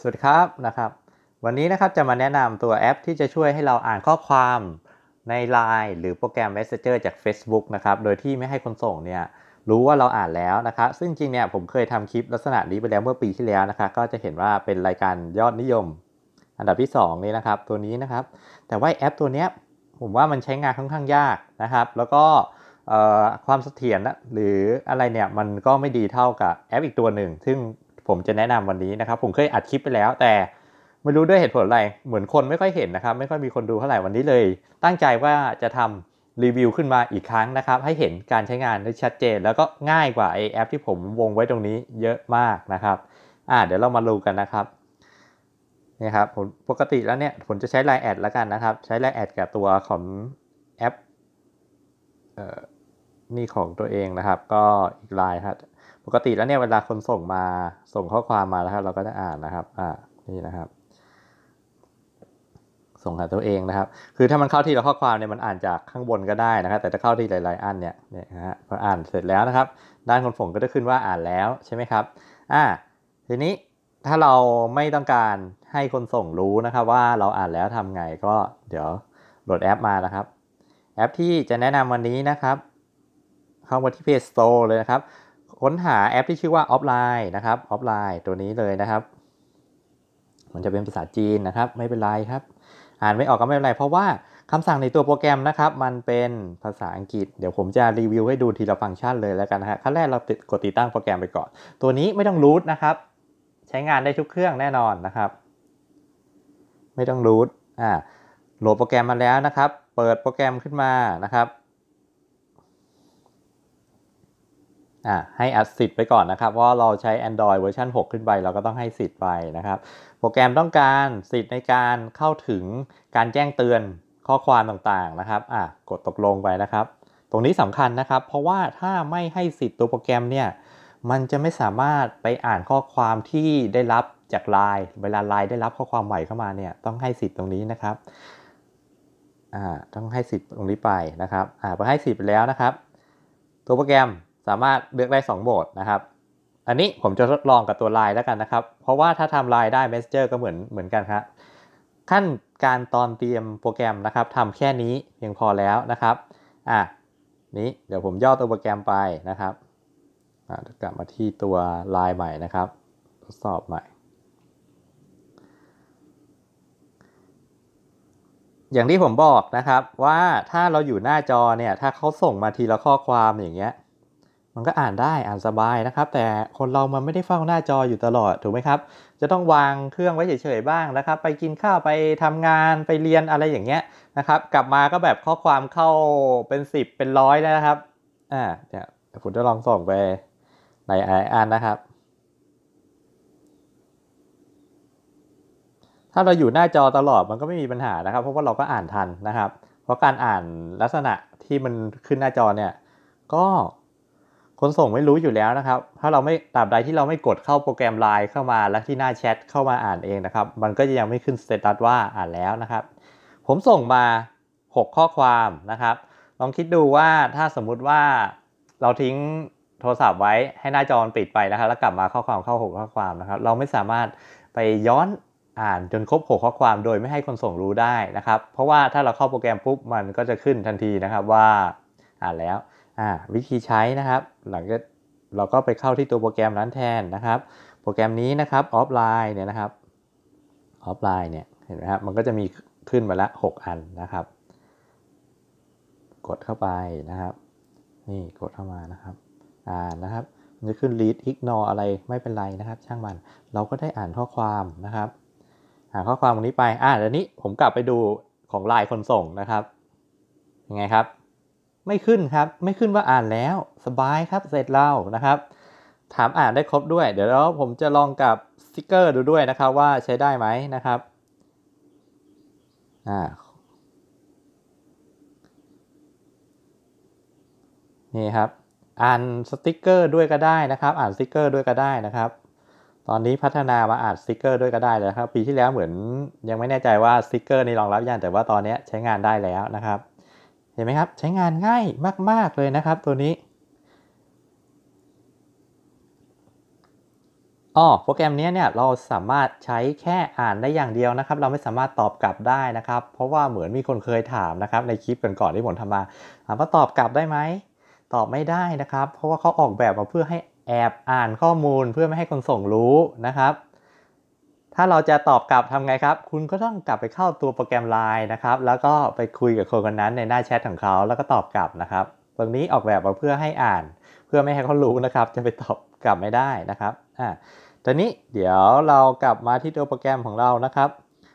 สวัสดีครับนะครับ วันนี้นะครับจะมาแนะนำตัวแอปที่จะช่วยให้เราอ่านข้อความใน Line หรือโปรแกรม Messenger จาก Facebook นะครับโดยที่ไม่ให้คนส่งเนี่ยรู้ว่าเราอ่านแล้วนะครับ ซึ่งจริงเนี่ยผมเคยทำคลิปลักษณะนี้ไปแล้วเมื่อปีที่แล้วนะครับก็จะเห็นว่าเป็นรายการยอดนิยมอันดับที่ 2 นี้นะครับตัวนี้นะครับ แต่ว่าแอปตัวนี้ผมว่ามันใช้งานค่อนข้างยากนะครับ แล้วก็ความเสถียรนะหรืออะไรเนี่ยมันก็ไม่ดีเท่ากับแอปอีกตัวหนึ่งซึ่งผมจะแนะนำวันนี้นะครับ ผมเคยอัดคลิปไปแล้ว แต่ไม่รู้ด้วยเหตุผลอะไรเหมือนคนไม่ค่อยเห็นนะครับ ไม่ค่อยมีคนดูเท่าไหร่วันนี้เลย ตั้งใจว่าจะทำรีวิวขึ้นมาอีกครั้งนะครับ ให้เห็นการใช้งานได้ชัดเจน แล้วก็ง่ายกว่าไอแอป ที่ผมวงไว้ตรงนี้เยอะมากนะครับอ่าเดี๋ยวเรามาดูกันนะครับนี่ครับผมปกติแล้วเนี่ยผมจะใช้ไลน์แอดแล้วกันนะครับ ใช้ไลน์แอดกับตัวของแอปเอ่อนี่ของตัวเองนะครับ ก็อีกไลน์ครับปกติแล้วเนี่ยเวลาคนส่งมาส่งข้อความมาแล้วครับ เราก็จะอ่านนะครับ อ่านี่นะครับ ส่งหาตัวเองนะครับ คือถ้ามันเข้าที่เราข้อความเนี่ยมันอ่านจากข้างบนก็ได้นะครับแต่ถ้าเข้าที่หลาย ๆอันเนี่ยเนี่ยฮะพออ่านเสร็จแล้วนะครับ ด้านคนส่งก็จะขึ้นว่าอ่านแล้วใช่ไหมครับอ่า ทีนี้ถ้าเราไม่ต้องการให้คนส่งรู้นะครับ ว่าเราอ่านแล้วทำไงก็เดี๋ยวโหลดแอปมานะครับ แอปที่จะแนะนำวันนี้นะครับ เข้ามาที่เพจสโตร์เลยนะครับค้นหาแอปที่ชื่อว่าออฟไลน์นะครับออฟไลน์ตัวนี้เลยนะครับ มันจะเป็นภาษาจีนนะครับ ไม่เป็นไรครับ อ่านไม่ออกก็ไม่เป็นไรเพราะว่าคำสั่งในตัวโปรแกรมนะครับ มันเป็นภาษาอังกฤษเดี๋ยวผมจะรีวิวให้ดูทีละฟังก์ชันเลยแล้วกันนะับขั้นแรกเราติดกดติดตั้งโปรแกรมไปก่อน ตัวนี้ไม่ต้องรูทนะครับ ใช้งานได้ทุกเครื่องแน่นอนนะครับ ไม่ต้องรูทอ่า โหลดโปรแกรมมาแล้วนะครับ เปิดโปรแกรมขึ้นมานะครับอ่าให้อัดสิทธิ์ไปก่อนนะครับ เพราะเราใช้ Android เวอร์ชัน6ขึ้นไป เราก็ต้องให้สิทธิ์ไปนะครับ โปรแกรมต้องการสิทธิ์ในการเข้าถึงการแจ้งเตือนข้อความต่างๆนะครับอ่ากดตกลงไปนะครับ ตรงนี้สำคัญนะครับ เพราะว่าถ้าไม่ให้สิทธิ์ตัวโปรแกรมเนี่ยมันจะไม่สามารถไปอ่านข้อความที่ได้รับจากไลน์เวลาไลน์ได้รับข้อความใหม่เข้ามาเนี่ยต้องให้สิทธิ์ตรงนี้นะครับอ่าต้องให้สิทธิ์ตรงนี้ไปนะครับอ่าพอให้สิทธิ์ไปแล้วนะครับตัวโปรแกรมสามารถเลือกได้ 2โหมดนะครับ อันนี้ผมจะทดลองกับตัวลายแล้วกันนะครับ เพราะว่าถ้าทำลายได้ Messenger ก็เหมือนเหมือนกันครับขั้นการตอนเตรียมโปรแกรมนะครับทำแค่นี้เพียงพอแล้วนะครับอ่ะนี้เดี๋ยวผมย่อตัวโปรแกรมไปนะครับอ่ะกลับมาที่ตัวลายใหม่นะครับทดสอบใหม่ อย่างที่ผมบอกนะครับว่าถ้าเราอยู่หน้าจอเนี่ยถ้าเขาส่งมาทีละข้อความอย่างเงี้ยมันก็อ่านได้อ่านสบายนะครับ แต่คนเรามันไม่ได้เฝ้าหน้าจออยู่ตลอดถูกไหมครับ จะต้องวางเครื่องไว้เฉยๆบ้างนะครับ ไปกินข้าวไปทำงานไปเรียนอะไรอย่างเงี้ยนะครับ กลับมาก็แบบข้อความเข้าเป็น10เป็นร้อยแล้วนะครับอ่าเดี๋ยวผมจะลองส่องไปในไออันนะครับ ถ้าเราอยู่หน้าจอตลอดมันก็ไม่มีปัญหานะครับ เพราะว่าเราก็อ่านทันนะครับ เพราะการอ่านลักษณะที่มันขึ้นหน้าจอเนี่ย ก็คนส่งไม่รู้อยู่แล้วนะครับ ถ้าเราไม่ตาบใดที่เราไม่กดเข้าโปรแกรมไลน์เข้ามาและที่หน้าแชทเข้ามาอ่านเองนะครับ มันก็จะยังไม่ขึ้นสเตตัสว่าอ่านแล้วนะครับ ผมส่งมา 6 ข้อความนะครับ ลองคิดดูว่าถ้าสมมุติว่าเราทิ้งโทรศัพท์ไว้ให้หน้าจอปิดไปนะครับ แล้วกลับมาข้อความเข้า 6 ข้อความนะครับ เราไม่สามารถไปย้อนอ่านจนครบ6ข้อความโดยไม่ให้คนส่งรู้ได้นะครับ เพราะว่าถ้าเราเข้าโปรแกรมปุ๊บมันก็จะขึ้นทันทีนะครับว่าอ่านแล้ว่าวิธีใช้นะครับ หลังจากเราก็ไปเข้าที่ตัวโปรแกรมนั้นแทนนะครับโปรแกรมนี้นะครับออฟไลน์เนี่ยนะครับออฟไลน์เนี่ยเห็นไหมครับมันก็จะมีขึ้นมาละ 6 อันนะครับ กดเข้าไปนะครับ นี่กดเข้ามานะครับ อ่านนะครับมันจะขึ้น read ignore อะไรไม่เป็นไรนะครับ ช่างมัน เราก็ได้อ่านข้อความนะครับอ่านข้อความตรงนี้ไปอ่าเดี๋ยวนี้ผมกลับไปดูของไลน์คนส่งนะครับยังไงครับไม่ขึ้นครับไม่ขึ้นว่าอ่านแล้วสบายครับเสร็จแล้วนะครับ ถามอ่านได้ครบด้วย เดี๋ยวแล้วผมจะลองกับสติกเกอร์ดูด้วยนะครับ ว่าใช้ได้ไหมนะครับอ่านี่ครับ อ่านสติกเกอร์ ด้วยก็ได้นะครับ อ่านสติกเกอร์ด้วยก็ได้นะครับ ตอนนี้พัฒนามาอ่านสติกเกอร์ด้วยก็ได้แล้วครับ ปีที่แล้วเหมือนยังไม่แน่ใจว่าสติกเกอร์ นี้รองรับยัง แต่ว่าตอนนี้ใช้งานได้แล้วนะครับเห็นไหมครับใช้งานง่ายมาก ๆเลยนะครับ ตัวนี้อ๋อโปรแกรมนี้เนี่ยเราสามารถใช้แค่อ่านได้อย่างเดียวนะครับ เราไม่สามารถตอบกลับได้นะครับ เพราะว่าเหมือนมีคนเคยถามนะครับในคลิปก่อนๆที่ผมทำมาถามว่าตอบกลับได้ไหมตอบไม่ได้นะครับ เพราะว่าเขาออกแบบมาเพื่อให้แอบอ่านข้อมูลเพื่อไม่ให้คนส่งรู้นะครับถ้าเราจะตอบกลับทำไงครับ คุณก็ต้องกลับไปเข้าตัวโปรแกรม Line นะครับ แล้วก็ไปคุยกับคนคนนั้นในหน้าแชทของเขา แล้วก็ตอบกลับนะครับ ตรงนี้ออกแบบมาเพื่อให้อ่าน เพื่อไม่ให้เขารู้นะครับ จะไปตอบกลับไม่ได้นะครับ อ่า ตอนนี้เดี๋ยวเรากลับมาที่ตัวโปรแกรมของเรานะครับ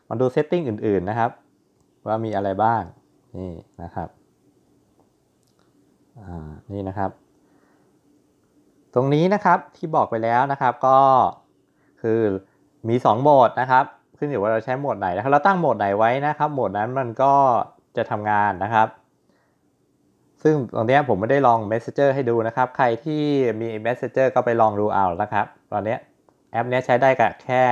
มาดูเซตติ้งอื่นๆนะครับ ว่ามีอะไรบ้าง นี่ นะครับ อ่า นี่นะครับ ตรงนี้นะครับที่บอกไปแล้วนะครับ ก็คือมี 2 โหมดนะครับขึ้นอยู่ว่าเราใช้โหมดไหนนะครับเราตั้งโหมดไหนไว้นะครับ โหมดนั้นมันก็จะทำงานนะครับ ซึ่งตรงนี้ผมไม่ได้ลอง Messenger ให้ดูนะครับ ใครที่มี Messenger ก็ไปลองดูเอานะครับ ตอนนี้แอปนี้ใช้ได้กับแค่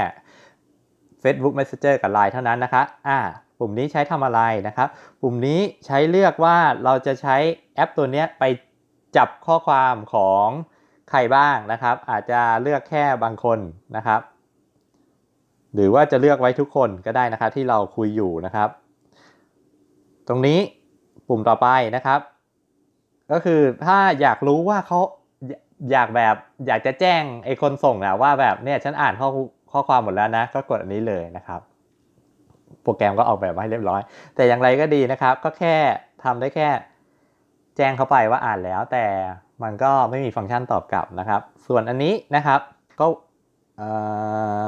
Facebook Messenger กับ Line เท่านั้นนะคะอ่า ปุ่มนี้ใช้ทำอะไรนะครับ ปุ่มนี้ใช้เลือกว่าเราจะใช้แอป ตัวนี้ไปจับข้อความของใครบ้างนะครับ อาจจะเลือกแค่บางคนนะครับหรือว่าจะเลือกไว้ทุกคนก็ได้นะครับที่เราคุยอยู่นะครับ ตรงนี้ปุ่มต่อไปนะครับ ก็คือถ้าอยากรู้ว่าเขาอยากแบบอยากจะแจ้งไอคนส่งนะว่าแบบเนี่ยฉันอ่านข้อข้อความหมดแล้วนะ ก็กดอันนี้เลยนะครับ โปรแกรมก็ออกแบบมาให้เรียบร้อย แต่อย่างไรก็ดีนะครับ ก็แค่ทำได้แค่ แจ้งเข้าไปว่าอ่านแล้ว แต่มันก็ไม่มีฟังก์ชันตอบกลับนะครับ ส่วนอันนี้นะครับก็เอ่อ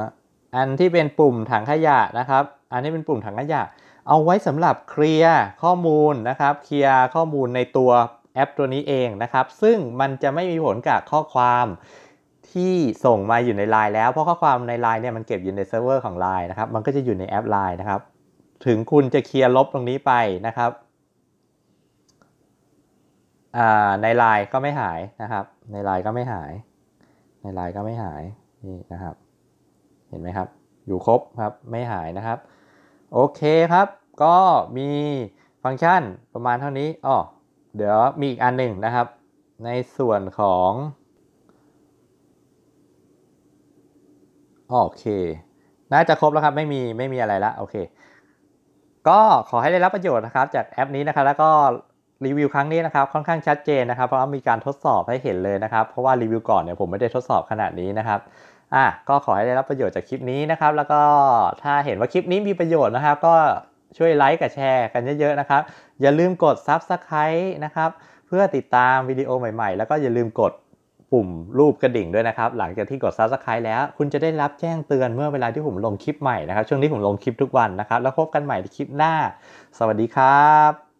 อันที่เป็นปุ่มถังขยะนะครับ อันนี้เป็นปุ่มถังขยะเอาไว้สำหรับเคลียร์ข้อมูลนะครับ เคลียร์ข้อมูลในตัวแอป ตัวนี้เองนะครับ ซึ่งมันจะไม่มีผลกับข้อความที่ส่งมาอยู่ในไลน์แล้วเพราะข้อความในไลน์เนี่ยมันเก็บอยู่ในเซิร์ฟเวอร์ของไลน์นะครับมันก็จะอยู่ในแอปไลน์นะครับถึงคุณจะเคลียร์ลบตรงนี้ไปนะครับในไลน์ก็ไม่หายนะครับในไลน์ก็ไม่หาย ในไลน์ก็ไม่หายนี่นะครับเห็นไหมครับ อยู่ครบครับ ไม่หายนะครับ โอเคครับ ก็มีฟังก์ชันประมาณเท่านี้อ๋อเดี๋ยวมีอีกอันหนึ่งนะครับ ในส่วนของ โอเค น่าจะครบแล้วครับ ไม่มี ไม่มีอะไรละโอเค ก็ขอให้ได้รับประโยชน์นะครับจากแอปนี้นะครับ แล้วก็รีวิวครั้งนี้นะครับ ค่อนข้างชัดเจนนะครับ เพราะว่ามีการทดสอบให้เห็นเลยนะครับ เพราะว่ารีวิวก่อนเนี่ยผมไม่ได้ทดสอบขนาดนี้นะครับอ่ะก็ขอให้ได้รับประโยชน์จากคลิปนี้นะครับ แล้วก็ถ้าเห็นว่าคลิปนี้มีประโยชน์นะครับ ก็ช่วยไลค์กับแชร์กันเยอะๆนะครับอย่าลืมกด Subscribe นะครับเพื่อติดตามวิดีโอใหม่ๆ แล้วก็อย่าลืมกดปุ่มรูปกระดิ่งด้วยนะครับหลังจากที่กด Subscribe แล้ว คุณจะได้รับแจ้งเตือนเมื่อเวลาที่ผมลงคลิปใหม่นะครับช่วงนี้ผมลงคลิปทุกวันนะครับ แล้วพบกันใหม่ในคลิปหน้า สวัสดีครับ